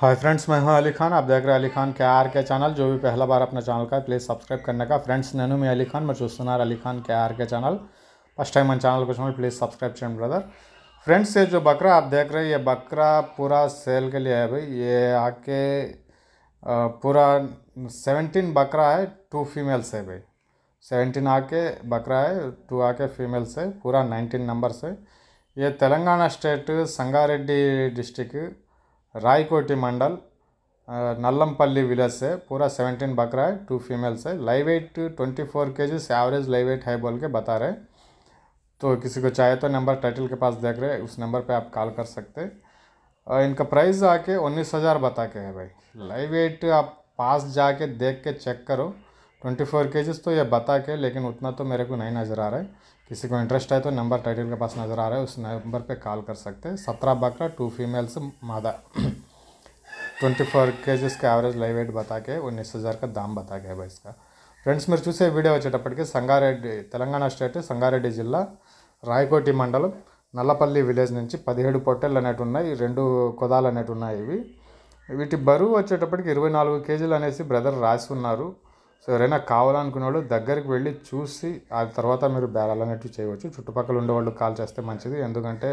hi friends मैं हूं अली खान आप देख रहे हैं Ali Khan K R K channel जो भी पहला बार अपना चैनल का प्लीज़ सब्सक्राइब करने का फ्रेंड्स नैनू मैं अली खान मैं चूस्तुनार Ali Khan K R K channel first time मैं चैनल को प्लीज़ सब्सक्राइब चैन ब्रदर फ्रेंड्स ये जो बकरा आप देख रहे हैं ये बकरा पूरा सेल के लिए है भाई ये आके पूरा सेवनटीन बकरा है टू फीमेल्स है भाई सेवनटीन आके बकरा है टू आके फीमेल्स है पूरा नाइनटीन नंबर से ये Telangana state Sangareddy district Raikoti mandal Nallampalli village से पूरा सेवेंटीन बकरा है टू फीमेल्स है live weight twenty four K G से एवरेज लाइव वेट है बोल के बता रहे तो किसी को चाहे तो नंबर टाइटल के पास देख रहे उस नंबर पे आप कॉल कर सकते और इनका प्राइस आके उन्नीस हज़ार बता के है भाई लाइव वेट आप पास जाके देख के चेक करो ट्वेंटी फोर केजेस तो ये बता के लेकिन उतना तो मेरे को नहीं नज़र आ रहा है किसी को इंटरेस्ट है तो नंबर टाइटल के पास नज़र आ रहा है उस नंबर पे कॉल कर सकते हैं सत्रह बकरा टू फीमेल्स मादा ట్వంటీ ఫోర్ కేజెస్ కి యావరేజ్ లైవ్ వెయిట్ బతాకే ఉన్నీస్ హज़ार का दाम बता के है भाई इसका ఫ్రెండ్స్ మీరు చూసే వీడియో వచ్చేటప్పటికి సంగారెడ్డి తెలంగాణ స్టేట్ సంగారెడ్డి జిల్లా రాయకోటి మండలం నల్లపల్లి విలేజ్ నుంచి పదిహేడు పొట్టెలు అనేటి ఉన్నాయి రెండు కొదాలు అనేటి ఉన్నాయి ఇవి వీటి బరువు వచ్చేటప్పటికి ఇరవై నాలుగు కేజీలు అనేసి బ్రదర్ రాసి ఉన్నారు సో ఎవరైనా వాళ్ళు దగ్గరికి వెళ్ళి చూసి ఆ తర్వాత మీరు బేరాలు అనేటివి చేయవచ్చు చుట్టుపక్కల ఉండేవాళ్ళు కాల్ చేస్తే మంచిది ఎందుకంటే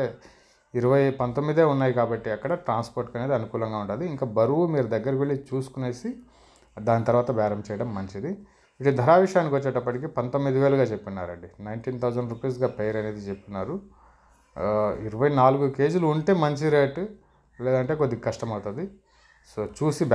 ఇరవై పంతొమ్మిదే ఉన్నాయి కాబట్టి అక్కడ ట్రాన్స్పోర్ట్కి అనేది అనుకూలంగా ఉంటుంది ఇంకా బరువు మీరు దగ్గరికి వెళ్ళి చూసుకునేసి దాని తర్వాత బేరం చేయడం మంచిది ఇటు ధర విషయానికి వచ్చేటప్పటికి పంతొమ్మిది వేలుగా చెప్పినారండి నైన్టీన్ థౌజండ్ రూపీస్గా పేరు అనేది చెప్పినారు ఇరవై నాలుగు కేజీలు ఉంటే మంచి రేటు లేదంటే కొద్దిగా కష్టం అవుతుంది సో చూసి